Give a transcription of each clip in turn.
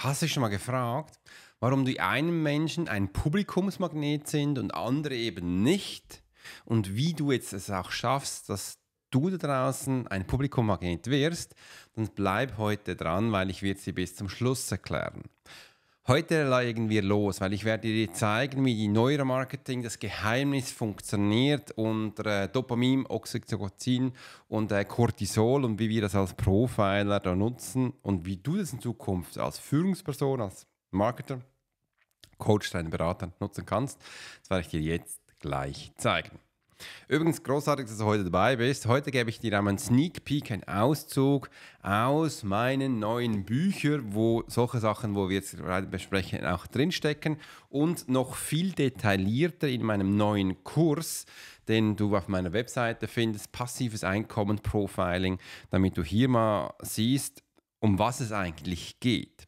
Hast du dich schon mal gefragt, warum die einen Menschen ein Publikumsmagnet sind und andere eben nicht? Und wie du jetzt es auch schaffst, dass du da draußen ein Publikummagnet wirst, dann bleib heute dran, weil ich werde sie bis zum Schluss erklären. Heute legen wir los, weil ich werde dir zeigen, wie die Neuromarketing, das Geheimnis funktioniert unter äh, Dopamin, Oxytocin und äh, Cortisol und wie wir das als Profiler da nutzen und wie du das in Zukunft als Führungsperson, als Marketer, Coach, deinen Berater nutzen kannst. Das werde ich dir jetzt gleich zeigen. Übrigens, großartig, dass du heute dabei bist. Heute gebe ich dir einen Sneak Peek, einen Auszug aus meinen neuen Büchern, wo solche Sachen, wo wir jetzt gerade besprechen, auch drinstecken und noch viel detaillierter in meinem neuen Kurs den du auf meiner Webseite findest, passives Einkommen Profiling, damit du hier mal siehst, um was es eigentlich geht.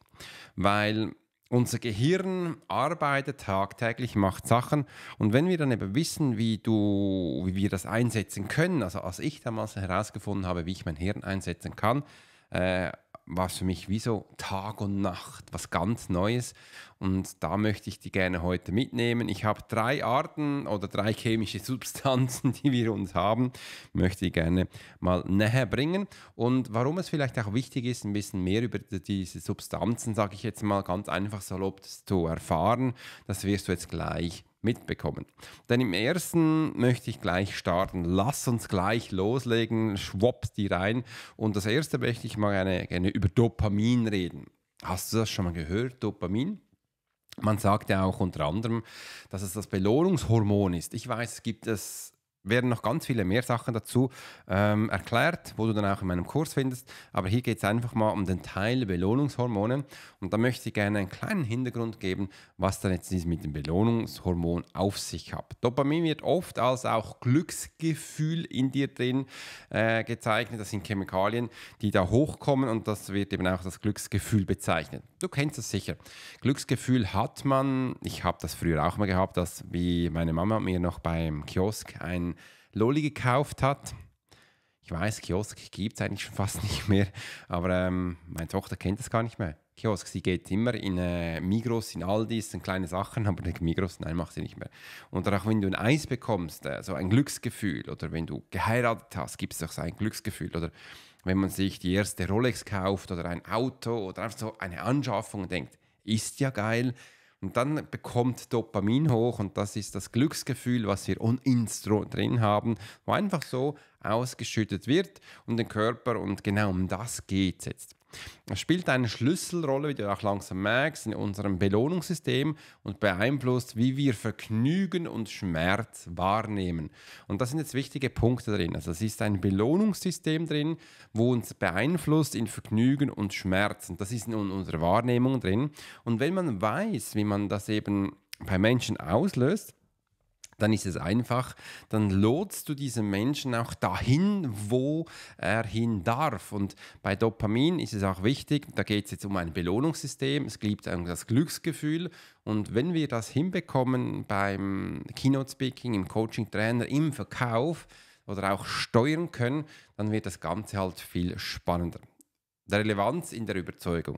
Weil unser Gehirn arbeitet tagtäglich, macht Sachen. Und wenn wir dann eben wissen, wie, du, wie wir das einsetzen können, also als ich damals herausgefunden habe, wie ich mein Hirn einsetzen kann, äh, war es für mich wie so Tag und Nacht, was ganz Neues. Und da möchte ich die gerne heute mitnehmen. Ich habe drei Arten oder drei chemische Substanzen, die wir uns haben, möchte ich gerne mal näher bringen. Und warum es vielleicht auch wichtig ist, ein bisschen mehr über diese Substanzen, sage ich jetzt mal ganz einfach salopp, zu erfahren, das wirst du jetzt gleich mitbekommen. Denn im ersten möchte ich gleich starten. Lass uns gleich loslegen, schwupps die rein. Und das erste möchte ich mal gerne, gerne über Dopamin reden. Hast du das schon mal gehört, Dopamin? Man sagt ja auch unter anderem, dass es das Belohnungshormon ist. Ich weiß, es gibt es werden noch ganz viele mehr Sachen dazu ähm, erklärt, wo du dann auch in meinem Kurs findest. Aber hier geht es einfach mal um den Teil Belohnungshormone. Und da möchte ich gerne einen kleinen Hintergrund geben, was dann jetzt mit dem Belohnungshormon auf sich hat. Dopamin wird oft als auch Glücksgefühl in dir drin äh, gezeichnet. Das sind Chemikalien, die da hochkommen und das wird eben auch das Glücksgefühl bezeichnet. Du kennst das sicher. Glücksgefühl hat man, ich habe das früher auch mal gehabt, dass wie meine Mama mir noch beim Kiosk ein Lolli gekauft hat. Ich weiß, Kiosk gibt es eigentlich schon fast nicht mehr, aber ähm, meine Tochter kennt das gar nicht mehr. Kiosk, sie geht immer in äh, Migros, in Aldis, in kleine Sachen, aber in Migros, nein, macht sie nicht mehr. Und auch wenn du ein Eis bekommst, äh, so ein Glücksgefühl, oder wenn du geheiratet hast, gibt es doch so ein Glücksgefühl, oder wenn man sich die erste Rolex kauft oder ein Auto oder einfach so eine Anschaffung und denkt, ist ja geil, und dann bekommt Dopamin hoch und das ist das Glücksgefühl, was wir uninstro drin haben, wo einfach so ausgeschüttet wird und den Körper und genau um das geht es jetzt. Es spielt eine Schlüsselrolle, wie du auch langsam merkst, in unserem Belohnungssystem und beeinflusst, wie wir Vergnügen und Schmerz wahrnehmen. Und das sind jetzt wichtige Punkte drin. Also es ist ein Belohnungssystem drin, wo uns beeinflusst in Vergnügen und Schmerz. Und das ist in unserer Wahrnehmung drin. Und wenn man weiß, wie man das eben bei Menschen auslöst, dann ist es einfach, dann lotst du diesen Menschen auch dahin, wo er hin darf. Und bei Dopamin ist es auch wichtig, da geht es jetzt um ein Belohnungssystem, es gibt das Glücksgefühl. Und wenn wir das hinbekommen beim Keynote-Speaking, im Coaching-Trainer, im Verkauf oder auch steuern können, dann wird das Ganze halt viel spannender. Relevanz in der Überzeugung.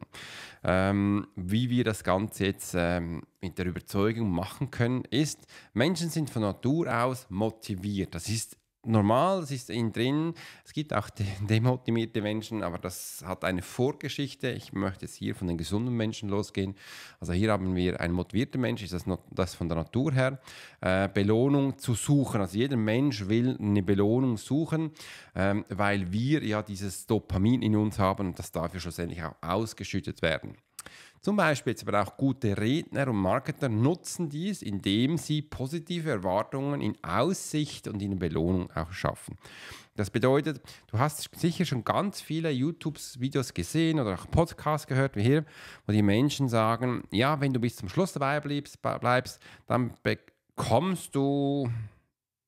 Ähm, wie wir das Ganze jetzt ähm, mit der Überzeugung machen können, ist, Menschen sind von Natur aus motiviert. Das ist normal, es ist innen drin. Es gibt auch demotivierte Menschen, aber das hat eine Vorgeschichte. Ich möchte jetzt hier von den gesunden Menschen losgehen. Also hier haben wir einen motivierten Mensch, ist das, das von der Natur her, äh, Belohnung zu suchen. Also jeder Mensch will eine Belohnung suchen, ähm, weil wir ja dieses Dopamin in uns haben und das darf ja schlussendlich auch ausgeschüttet werden. Zum Beispiel jetzt aber auch gute Redner und Marketer nutzen dies, indem sie positive Erwartungen in Aussicht und in Belohnung auch schaffen. Das bedeutet, du hast sicher schon ganz viele YouTube-Videos gesehen oder auch Podcasts gehört, wie hier, wo die Menschen sagen, ja, wenn du bis zum Schluss dabei bleibst, bleibst dann bekommst du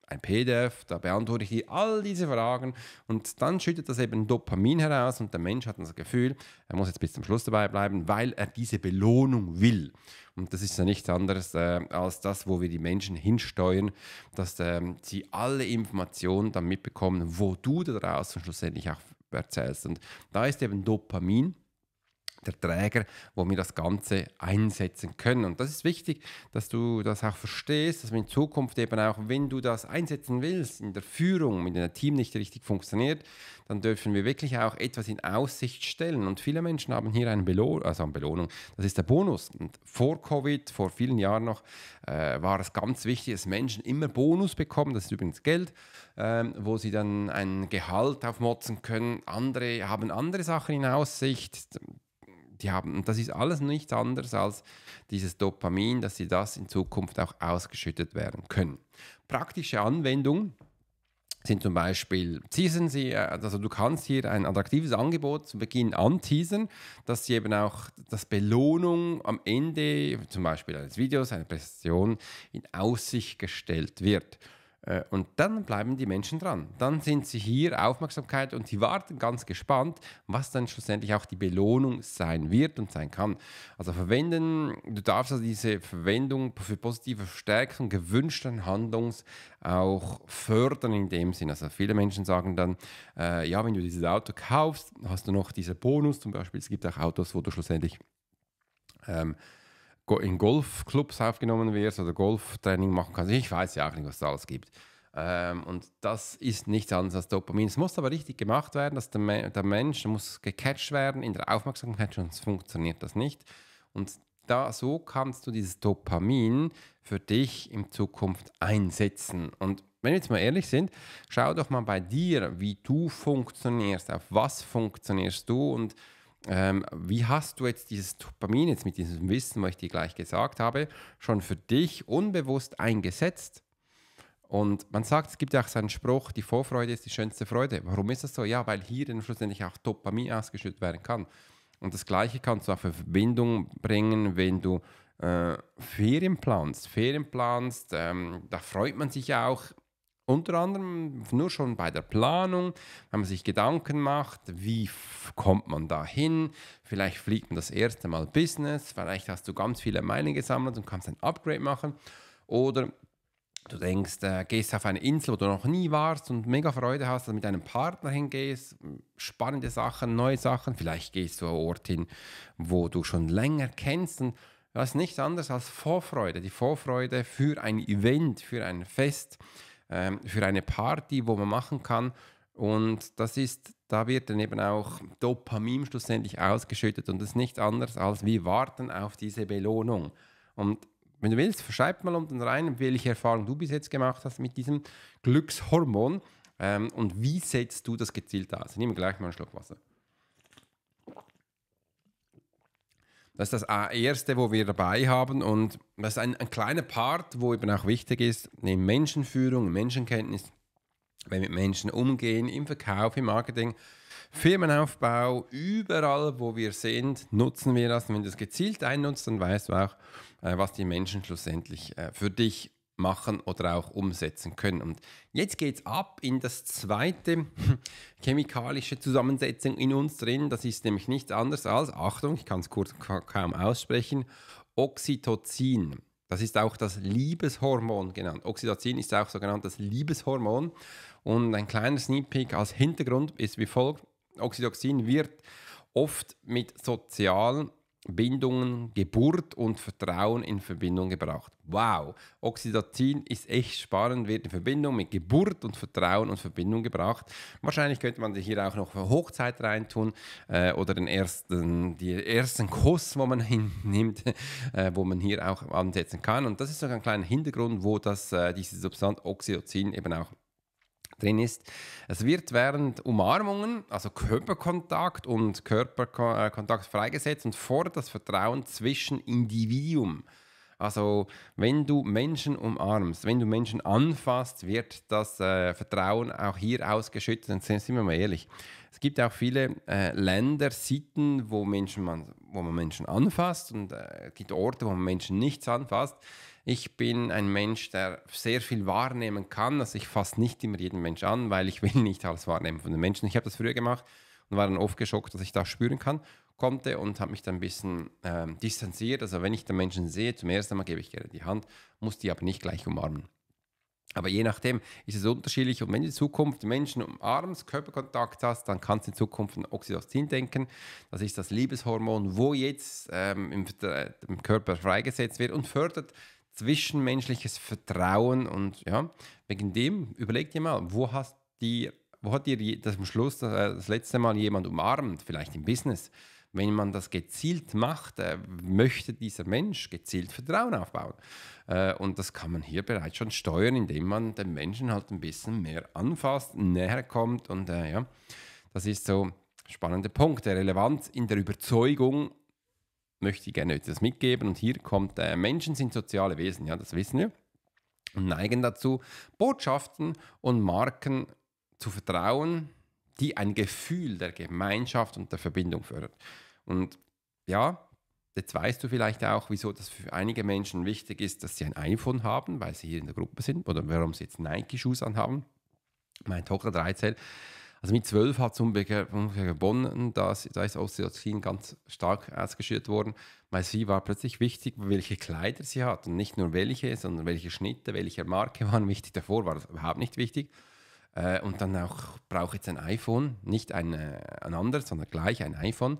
ein PDF, da beantworte ich dir all diese Fragen und dann schüttet das eben Dopamin heraus und der Mensch hat das Gefühl, er muss jetzt bis zum Schluss dabei bleiben, weil er diese Belohnung will. Und das ist ja nichts anderes äh, als das, wo wir die Menschen hinsteuern, dass äh, sie alle Informationen dann mitbekommen, wo du da draußen schlussendlich auch erzählst. Und da ist eben Dopamin der Träger, wo wir das Ganze einsetzen können. Und das ist wichtig, dass du das auch verstehst, dass wir in Zukunft eben auch, wenn du das einsetzen willst, in der Führung, wenn dein Team nicht richtig funktioniert, dann dürfen wir wirklich auch etwas in Aussicht stellen. Und viele Menschen haben hier eine Belohnung, also eine Belohnung, das ist der Bonus. Und vor Covid, vor vielen Jahren noch, äh, war es ganz wichtig, dass Menschen immer Bonus bekommen, das ist übrigens Geld, ähm, wo sie dann ein Gehalt aufmotzen können. Andere haben andere Sachen in Aussicht, die haben. Und das ist alles nichts anderes als dieses Dopamin, dass sie das in Zukunft auch ausgeschüttet werden können. Praktische Anwendung sind zum Beispiel, teasen sie, äh, also du kannst hier ein attraktives Angebot zu Beginn anteasen, dass sie eben auch das Belohnung am Ende, zum Beispiel eines Videos, einer Präsentation, in Aussicht gestellt wird. Äh, und dann bleiben die Menschen dran. Dann sind sie hier, Aufmerksamkeit, und sie warten ganz gespannt, was dann schlussendlich auch die Belohnung sein wird und sein kann. Also verwenden, du darfst also diese Verwendung für positive Verstärkung gewünschten Handlungs auch fördern in dem Sinn. Also viele Menschen sagen dann, äh, ja, wenn du dieses Auto kaufst, hast du noch diesen Bonus zum Beispiel. Es gibt auch Autos, wo du schlussendlich... Ähm, in Golfclubs aufgenommen wirst oder Golftraining machen kannst. Ich weiß ja auch nicht, was da alles gibt. Ähm, und das ist nichts anderes als Dopamin. Es muss aber richtig gemacht werden, dass der, der Mensch muss gecatcht werden in der Aufmerksamkeit, sonst funktioniert das nicht. Und da, so kannst du dieses Dopamin für dich in Zukunft einsetzen. Und wenn wir jetzt mal ehrlich sind, schau doch mal bei dir, wie du funktionierst, auf was funktionierst du und ähm, wie hast du jetzt dieses Dopamin, jetzt mit diesem Wissen, was ich dir gleich gesagt habe, schon für dich unbewusst eingesetzt? Und man sagt, es gibt ja auch seinen Spruch, die Vorfreude ist die schönste Freude. Warum ist das so? Ja, weil hier dann schlussendlich auch Dopamin ausgeschüttet werden kann. Und das Gleiche kannst du auch für Verbindung bringen, wenn du äh, Ferien planst. Ferien planst, ähm, da freut man sich auch unter anderem nur schon bei der Planung, wenn man sich Gedanken macht, wie kommt man da hin? Vielleicht fliegt man das erste Mal Business, vielleicht hast du ganz viele Meilen gesammelt und kannst ein Upgrade machen. Oder du denkst, äh, gehst auf eine Insel, wo du noch nie warst und mega Freude hast, dass du mit deinem Partner hingehst, spannende Sachen, neue Sachen. Vielleicht gehst du an einen Ort hin, wo du schon länger kennst und das ist nichts anderes als Vorfreude, die Vorfreude für ein Event, für ein Fest ähm, für eine Party, wo man machen kann. Und das ist, da wird dann eben auch Dopamin schlussendlich ausgeschüttet und das ist nichts anderes als wir warten auf diese Belohnung. Und wenn du willst, schreib mal unten rein, welche Erfahrung du bis jetzt gemacht hast mit diesem Glückshormon ähm, und wie setzt du das gezielt aus. Ich nehme gleich mal einen Schluck Wasser. Das ist das Erste, wo wir dabei haben. Und das ist ein, ein kleiner Part, wo eben auch wichtig ist, neben Menschenführung, Menschenkenntnis, wenn wir mit Menschen umgehen, im Verkauf, im Marketing, Firmenaufbau, überall, wo wir sind, nutzen wir das. Und wenn du es gezielt einnutzt, dann weißt du auch, äh, was die Menschen schlussendlich äh, für dich machen oder auch umsetzen können. Und jetzt geht es ab in das zweite chemikalische Zusammensetzung in uns drin. Das ist nämlich nichts anderes als, Achtung, ich kann es kurz kaum aussprechen, Oxytocin. Das ist auch das Liebeshormon genannt. Oxytocin ist auch sogenannt das Liebeshormon. Und ein kleiner Sneak Peek als Hintergrund ist wie folgt. Oxytocin wird oft mit sozialen Bindungen, Geburt und Vertrauen in Verbindung gebracht. Wow, Oxytocin ist echt spannend, wird in Verbindung mit Geburt und Vertrauen und Verbindung gebracht. Wahrscheinlich könnte man hier auch noch für Hochzeit reintun äh, oder den ersten, den ersten Kuss, wo man hinnimmt, äh, wo man hier auch ansetzen kann. Und das ist sogar ein kleiner Hintergrund, wo das, äh, diese Substanz Oxytocin eben auch drin ist. Es wird während Umarmungen, also Körperkontakt und Körperkontakt äh, freigesetzt und fordert das Vertrauen zwischen Individuum. Also wenn du Menschen umarmst, wenn du Menschen anfasst, wird das äh, Vertrauen auch hier ausgeschüttet. Und sind wir mal ehrlich, es gibt auch viele äh, Länder, Sitten, wo, Menschen man, wo man Menschen anfasst und äh, es gibt Orte, wo man Menschen nichts anfasst. Ich bin ein Mensch, der sehr viel wahrnehmen kann. Also ich fasse nicht immer jeden Mensch an, weil ich will nicht alles wahrnehmen von den Menschen. Ich habe das früher gemacht und war dann oft geschockt, dass ich das spüren kann, konnte und habe mich dann ein bisschen äh, distanziert. Also wenn ich den Menschen sehe, zum ersten Mal gebe ich gerne die Hand, muss die aber nicht gleich umarmen. Aber je nachdem ist es unterschiedlich. Und wenn du in Zukunft Menschen umarmst, Körperkontakt hast, dann kannst du in Zukunft an Oxytocin denken. Das ist das Liebeshormon, wo jetzt ähm, im, äh, im Körper freigesetzt wird und fördert zwischenmenschliches Vertrauen und ja, wegen dem überleg dir mal, wo hast dir, wo hat dir das am Schluss äh, das, letzte Mal jemand umarmt, vielleicht im Business. Wenn man das gezielt macht, äh, möchte dieser Mensch gezielt Vertrauen aufbauen. Äh, und das kann man hier bereits schon steuern, indem man den Menschen halt ein bisschen mehr anfasst, näher kommt und äh, ja, das ist so ein spannender Punkt der Relevanz in der Überzeugung möchte ich gerne etwas mitgeben. Und hier kommt, äh, Menschen sind soziale Wesen, ja, das wissen wir. Und neigen dazu, Botschaften und Marken zu vertrauen, die ein Gefühl der Gemeinschaft und der Verbindung fördert. Und ja, jetzt weißt du vielleicht auch, wieso das für einige Menschen wichtig ist, dass sie ein iPhone haben, weil sie hier in der Gruppe sind oder warum sie jetzt Nike-Schuhe anhaben. Meine Tochter 13 also mit 12 hat es ungefähr Bonn, da ist Osteoxin ganz stark ausgeschüttet worden, weil sie war plötzlich wichtig, welche Kleider sie hat. Und nicht nur welche, sondern welche Schnitte, welche Marke waren wichtig. Davor war das überhaupt nicht wichtig. Äh, und dann auch brauche jetzt ein iPhone, nicht ein, äh, ein anderes, sondern gleich ein iPhone.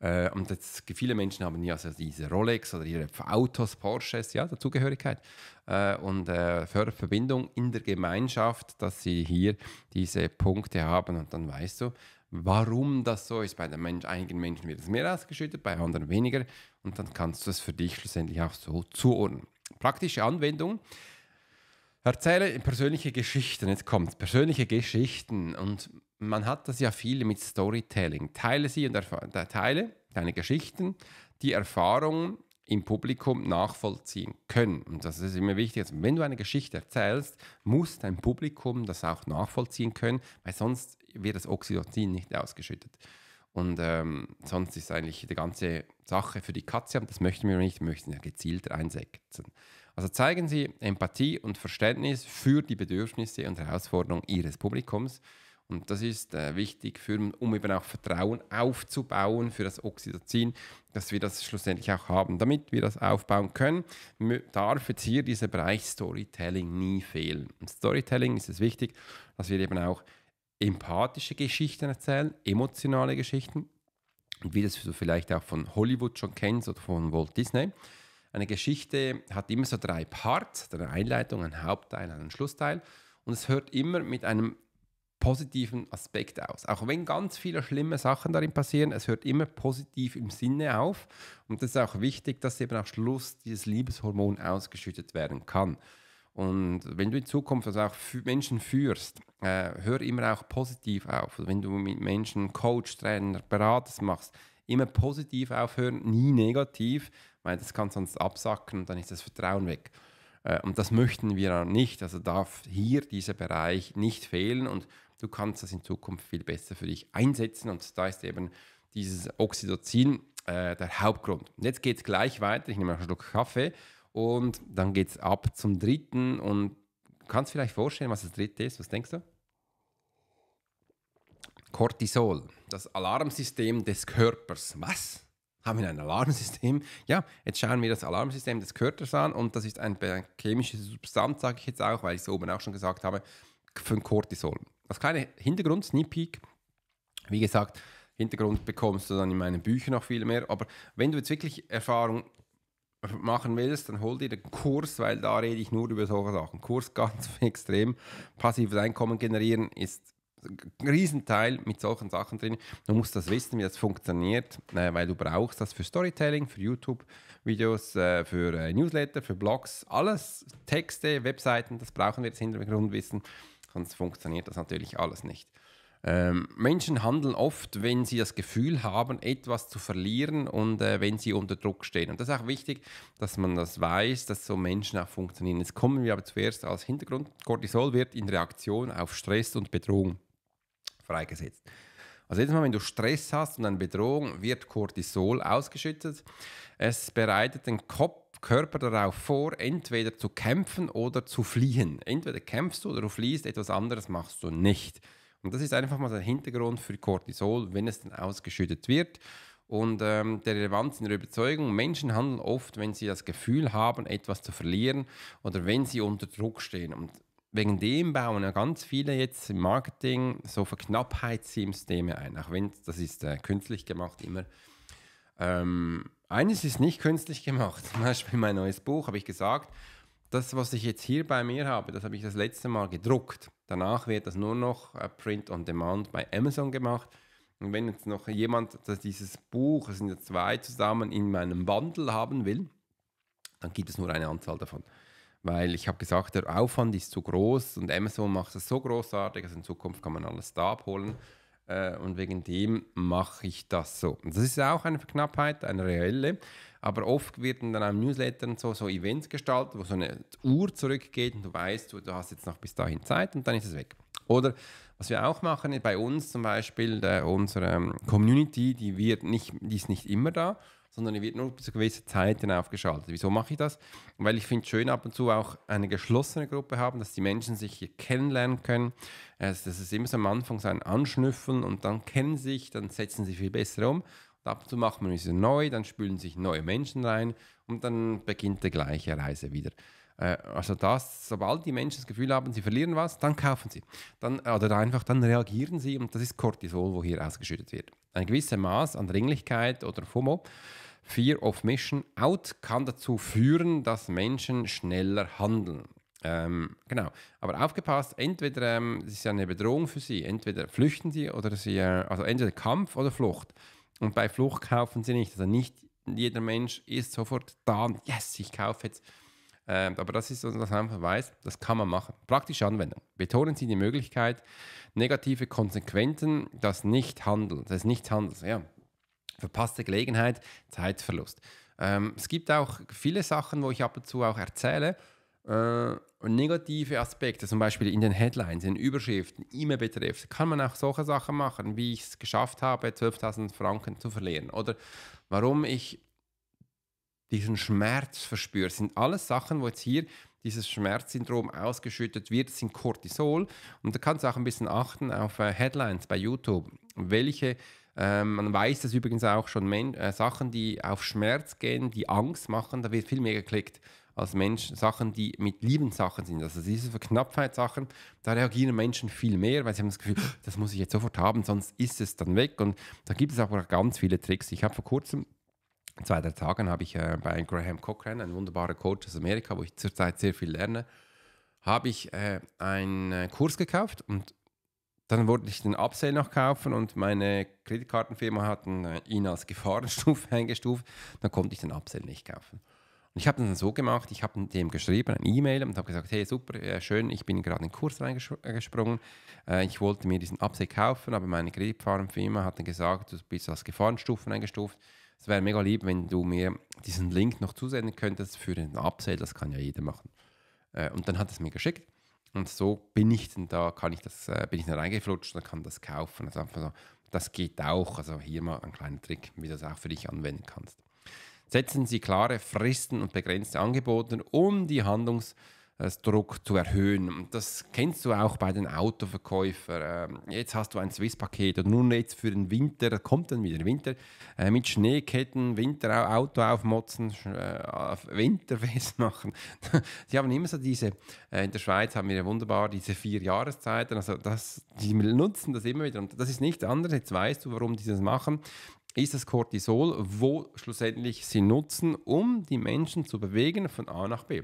Äh, und das, viele Menschen haben ja also diese Rolex oder ihre Autos, Porsches, ja, Dazugehörigkeit äh, und äh, Verbindung in der Gemeinschaft, dass sie hier diese Punkte haben und dann weißt du, warum das so ist. Bei den Mensch, einigen Menschen wird es mehr ausgeschüttet, bei anderen weniger und dann kannst du es für dich schlussendlich auch so zuordnen. Praktische Anwendung Erzähle persönliche Geschichten, jetzt kommt persönliche Geschichten und man hat das ja viel mit Storytelling. Teile sie und teile deine Geschichten, die Erfahrungen im Publikum nachvollziehen können. Und das ist immer wichtig. Also wenn du eine Geschichte erzählst, muss dein Publikum das auch nachvollziehen können, weil sonst wird das Oxytocin nicht ausgeschüttet. Und ähm, sonst ist eigentlich die ganze Sache für die Katze, und das möchten wir nicht, wir möchten ja gezielt einsetzen. Also zeigen Sie Empathie und Verständnis für die Bedürfnisse und Herausforderungen Ihres Publikums. Und das ist äh, wichtig, für, um eben auch Vertrauen aufzubauen für das Oxytocin, dass wir das schlussendlich auch haben. Damit wir das aufbauen können, darf jetzt hier dieser Bereich Storytelling nie fehlen. Und Storytelling ist es wichtig, dass wir eben auch empathische Geschichten erzählen, emotionale Geschichten, und wie das du vielleicht auch von Hollywood schon kennst oder von Walt Disney. Eine Geschichte hat immer so drei Parts, eine Einleitung, ein Hauptteil, einen Schlussteil und es hört immer mit einem positiven Aspekt aus. Auch wenn ganz viele schlimme Sachen darin passieren, es hört immer positiv im Sinne auf und das ist auch wichtig, dass eben am Schluss dieses Liebeshormon ausgeschüttet werden kann. Und wenn du in Zukunft also auch Menschen führst, äh, hör immer auch positiv auf. Also wenn du mit Menschen Coach, Trainer, Berater machst, immer positiv aufhören, nie negativ, weil das kann sonst absacken und dann ist das Vertrauen weg. Äh, und das möchten wir nicht. Also darf hier dieser Bereich nicht fehlen und du kannst das in Zukunft viel besser für dich einsetzen. Und da ist eben dieses Oxytocin äh, der Hauptgrund. Und jetzt geht es gleich weiter. Ich nehme einen Schluck Kaffee und dann geht es ab zum dritten. Und kannst du vielleicht vorstellen, was das dritte ist? Was denkst du? Cortisol, das Alarmsystem des Körpers. Was? haben wir ein Alarmsystem. Ja, jetzt schauen wir das Alarmsystem des Körpers an und das ist ein chemisches Substanz, sage ich jetzt auch, weil ich es oben auch schon gesagt habe, für Cortisol. Das kleine Hintergrund, Sneak Peek, wie gesagt, Hintergrund bekommst du dann in meinen Büchern noch viel mehr, aber wenn du jetzt wirklich Erfahrung machen willst, dann hol dir den Kurs, weil da rede ich nur über solche Sachen. Kurs ganz extrem. Passives Einkommen generieren ist ein Riesenteil mit solchen Sachen drin. Du musst das wissen, wie das funktioniert, äh, weil du brauchst das für Storytelling, für YouTube-Videos, äh, für äh, Newsletter, für Blogs, alles, Texte, Webseiten, das brauchen wir jetzt Hintergrundwissen, sonst funktioniert das natürlich alles nicht. Ähm, Menschen handeln oft, wenn sie das Gefühl haben, etwas zu verlieren und äh, wenn sie unter Druck stehen. Und das ist auch wichtig, dass man das weiß, dass so Menschen auch funktionieren. Jetzt kommen wir aber zuerst als Hintergrund. Cortisol wird in Reaktion auf Stress und Bedrohung freigesetzt. Also jedes Mal, wenn du Stress hast und eine Bedrohung, wird Cortisol ausgeschüttet. Es bereitet den Kopf, Körper darauf vor, entweder zu kämpfen oder zu fliehen. Entweder kämpfst du oder du fliehst, etwas anderes machst du nicht. Und das ist einfach mal der Hintergrund für Cortisol, wenn es dann ausgeschüttet wird. Und ähm, der Relevanz in der Überzeugung, Menschen handeln oft, wenn sie das Gefühl haben, etwas zu verlieren oder wenn sie unter Druck stehen. Und wegen dem bauen ja ganz viele jetzt im Marketing so Verknappheitssysteme ein, auch wenn das ist äh, künstlich gemacht immer. Ähm, eines ist nicht künstlich gemacht, zum Beispiel mein neues Buch habe ich gesagt, das, was ich jetzt hier bei mir habe, das habe ich das letzte Mal gedruckt. Danach wird das nur noch äh, Print on Demand bei Amazon gemacht. Und wenn jetzt noch jemand das, dieses Buch, es sind ja zwei zusammen, in meinem Bundle haben will, dann gibt es nur eine Anzahl davon weil ich habe gesagt, der Aufwand ist zu groß und Amazon macht es so großartig, also in Zukunft kann man alles da abholen. Äh, und wegen dem mache ich das so. Und das ist auch eine Knappheit, eine reelle. Aber oft werden dann einem Newsletter so, so Events gestaltet, wo so eine Uhr zurückgeht und du weißt, du, du hast jetzt noch bis dahin Zeit und dann ist es weg. Oder was wir auch machen, bei uns zum Beispiel, der, unsere Community, die, wird nicht, die ist nicht immer da sondern ich werde nur zu gewissen Zeiten aufgeschaltet. Wieso mache ich das? Weil ich finde es schön, ab und zu auch eine geschlossene Gruppe haben, dass die Menschen sich hier kennenlernen können. Also das ist immer so am Anfang so ein Anschnüffeln und dann kennen sie sich, dann setzen sie viel besser um. Und ab und zu macht man es neu, dann spülen sich neue Menschen rein und dann beginnt die gleiche Reise wieder. Äh, also das, sobald die Menschen das Gefühl haben, sie verlieren was, dann kaufen sie. Dann, oder einfach dann reagieren sie und das ist Cortisol, wo hier ausgeschüttet wird. Ein gewisses Maß an Dringlichkeit oder FOMO Fear of Mission Out kann dazu führen, dass Menschen schneller handeln. Ähm, genau, aber aufgepasst, entweder ähm, es ist ja eine Bedrohung für sie, entweder flüchten sie oder sie, äh, also entweder Kampf oder Flucht. Und bei Flucht kaufen sie nicht, also nicht jeder Mensch ist sofort da, yes, ich kaufe jetzt. Ähm, aber das ist, dass man einfach weiß, das kann man machen. Praktische Anwendung. Betonen Sie die Möglichkeit, negative Konsequenzen, das Nichthandeln, des Nichthandels. Ja, Verpasste Gelegenheit, Zeitverlust. Ähm, es gibt auch viele Sachen, wo ich ab und zu auch erzähle. Äh, negative Aspekte, zum Beispiel in den Headlines, in Überschriften, E-Mail betrifft, kann man auch solche Sachen machen, wie ich es geschafft habe, 12.000 Franken zu verlieren. Oder warum ich diesen Schmerz verspüre. Das sind alles Sachen, wo jetzt hier dieses Schmerzsyndrom ausgeschüttet wird, das sind Cortisol. Und da kannst du auch ein bisschen achten auf äh, Headlines bei YouTube, welche ähm, man weiß das übrigens auch schon, Men äh, Sachen, die auf Schmerz gehen, die Angst machen, da wird viel mehr geklickt als Mensch. Sachen, die mit lieben Sachen sind, also diese Verknapptheitssachen, da reagieren Menschen viel mehr, weil sie haben das Gefühl, das muss ich jetzt sofort haben, sonst ist es dann weg. Und da gibt es aber auch ganz viele Tricks. Ich habe vor kurzem zwei, drei Tagen habe ich äh, bei Graham Cochrane, ein wunderbarer Coach aus Amerika, wo ich zurzeit sehr viel lerne, habe ich äh, einen Kurs gekauft und dann wollte ich den Upsell noch kaufen und meine Kreditkartenfirma hat ihn äh, als Gefahrenstufe eingestuft. Dann konnte ich den Upsell nicht kaufen. Und ich habe das dann so gemacht, ich habe dem geschrieben, eine E-Mail und habe gesagt, hey, super, äh, schön, ich bin gerade in den Kurs reingesprungen. Äh, ich wollte mir diesen Upsell kaufen, aber meine Kreditkartenfirma hat dann gesagt, du bist als Gefahrenstufe eingestuft. Es wäre mega lieb, wenn du mir diesen Link noch zusenden könntest für den Upsell, das kann ja jeder machen. und dann hat es mir geschickt. Und so bin ich dann da, kann ich das, äh, bin ich dann reingeflutscht und kann das kaufen. Also einfach so, das geht auch. Also hier mal ein kleiner Trick, wie du das auch für dich anwenden kannst. Setzen Sie klare Fristen und begrenzte Angebote, um die Handlungs- äh, Druck zu erhöhen. Und das kennst du auch bei den Autoverkäufern. Ähm, jetzt hast du ein Swiss-Paket und nun jetzt für den Winter, kommt dann wieder Winter, äh, mit Schneeketten, äh, Winter Auto aufmotzen, Winterfest machen. Sie haben immer so diese, in der Schweiz haben wir ja wunderbar diese vier Jahreszeiten, also das, die nutzen das immer wieder. Und das ist nichts anderes, jetzt weißt du, warum die das machen ist das Cortisol, wo schlussendlich sie nutzen, um die Menschen zu bewegen von A nach B.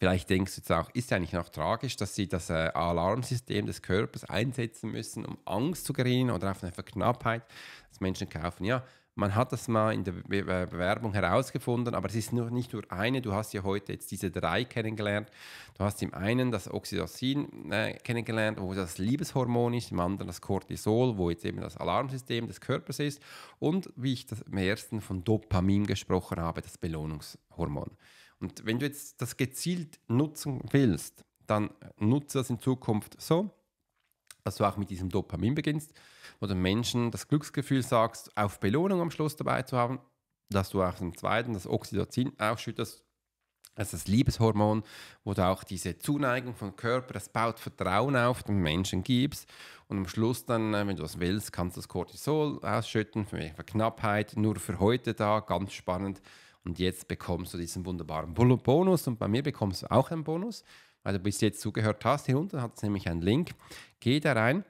Vielleicht denkst du jetzt auch, ist ja eigentlich noch tragisch, dass sie das äh, Alarmsystem des Körpers einsetzen müssen, um Angst zu gerieren oder auf eine Verknappheit, dass Menschen kaufen. Ja, man hat das mal in der Be Bewerbung herausgefunden, aber es ist nur, nicht nur eine. Du hast ja heute jetzt diese drei kennengelernt. Du hast im einen das Oxytocin äh, kennengelernt, wo das Liebeshormon ist, im anderen das Cortisol, wo jetzt eben das Alarmsystem des Körpers ist und wie ich das im ersten von Dopamin gesprochen habe, das Belohnungshormon. Und wenn du jetzt das gezielt nutzen willst, dann nutze das in Zukunft so, dass du auch mit diesem Dopamin beginnst, wo du Menschen das Glücksgefühl sagst, auf Belohnung am Schluss dabei zu haben, dass du auch im zweiten das Oxytocin ausschüttest, also das Liebeshormon, wo du auch diese Zuneigung vom Körper, das baut Vertrauen auf, den Menschen gibst. Und am Schluss dann, äh, wenn du das willst, kannst du das Cortisol ausschütten, für Knappheit, nur für heute da, ganz spannend. Und jetzt bekommst du diesen wunderbaren Bonus und bei mir bekommst du auch einen Bonus, weil du bis jetzt zugehört hast. Hier unten hat es nämlich einen Link. Geh da rein.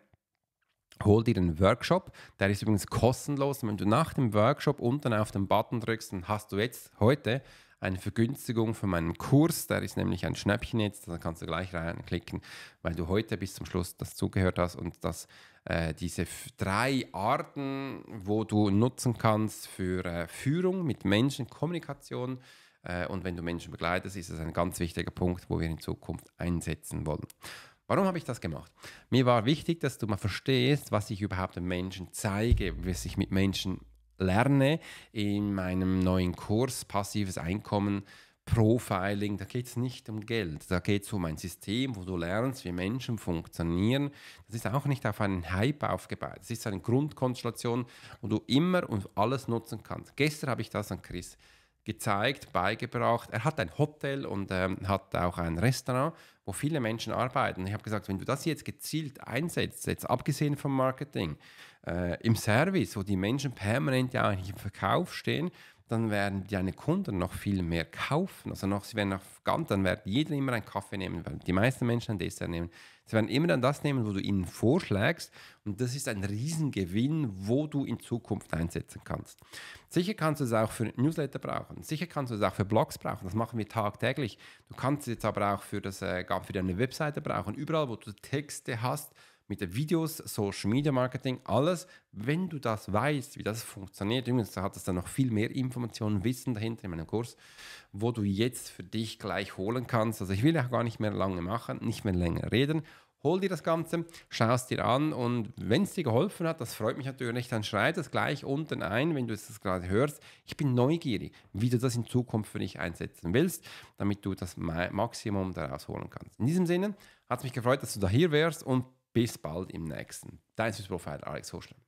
Hol dir den Workshop, der ist übrigens kostenlos. Wenn du nach dem Workshop unten auf den Button drückst, dann hast du jetzt heute eine Vergünstigung für meinen Kurs. Der ist nämlich ein Schnäppchen jetzt, da kannst du gleich reinklicken, weil du heute bis zum Schluss das zugehört hast und das äh, diese drei Arten, wo du nutzen kannst für äh, Führung mit Menschen, Kommunikation. Äh, und wenn du Menschen begleitest, ist das ein ganz wichtiger Punkt, wo wir in Zukunft einsetzen wollen. Warum habe ich das gemacht? Mir war wichtig, dass du mal verstehst, was ich überhaupt den Menschen zeige, was ich mit Menschen lerne in meinem neuen Kurs Passives Einkommen Profiling, da geht es nicht um Geld, da geht es um ein System, wo du lernst, wie Menschen funktionieren. Das ist auch nicht auf einen Hype aufgebaut, das ist eine Grundkonstellation, wo du immer und alles nutzen kannst. Gestern habe ich das an Chris gezeigt, beigebracht. Er hat ein Hotel und ähm, hat auch ein Restaurant, wo viele Menschen arbeiten. Ich habe gesagt, wenn du das jetzt gezielt einsetzt, jetzt abgesehen vom Marketing, äh, im Service, wo die Menschen permanent ja eigentlich im Verkauf stehen, dann werden deine Kunden noch viel mehr kaufen. Also noch, sie werden noch ganz, dann wird jeder immer einen Kaffee nehmen, weil die meisten Menschen ein Dessert nehmen. Sie werden immer dann das nehmen, wo du ihnen vorschlägst. Und das ist ein Riesengewinn, wo du in Zukunft einsetzen kannst. Sicher kannst du es auch für Newsletter brauchen. Sicher kannst du es auch für Blogs brauchen. Das machen wir tagtäglich. Du kannst es jetzt aber auch für, das, äh, für deine Webseite brauchen. Überall, wo du Texte hast, mit den Videos, Social Media Marketing, alles. Wenn du das weißt, wie das funktioniert, übrigens da hat es dann noch viel mehr Informationen, Wissen dahinter in meinem Kurs, wo du jetzt für dich gleich holen kannst. Also ich will ja gar nicht mehr lange machen, nicht mehr länger reden. Hol dir das Ganze, schau es dir an und wenn es dir geholfen hat, das freut mich natürlich, dann schreib das gleich unten ein, wenn du es gerade hörst. Ich bin neugierig, wie du das in Zukunft für dich einsetzen willst, damit du das Maximum daraus holen kannst. In diesem Sinne hat es mich gefreut, dass du da hier wärst und bis bald im nächsten. Dein Profil Alex Horstler.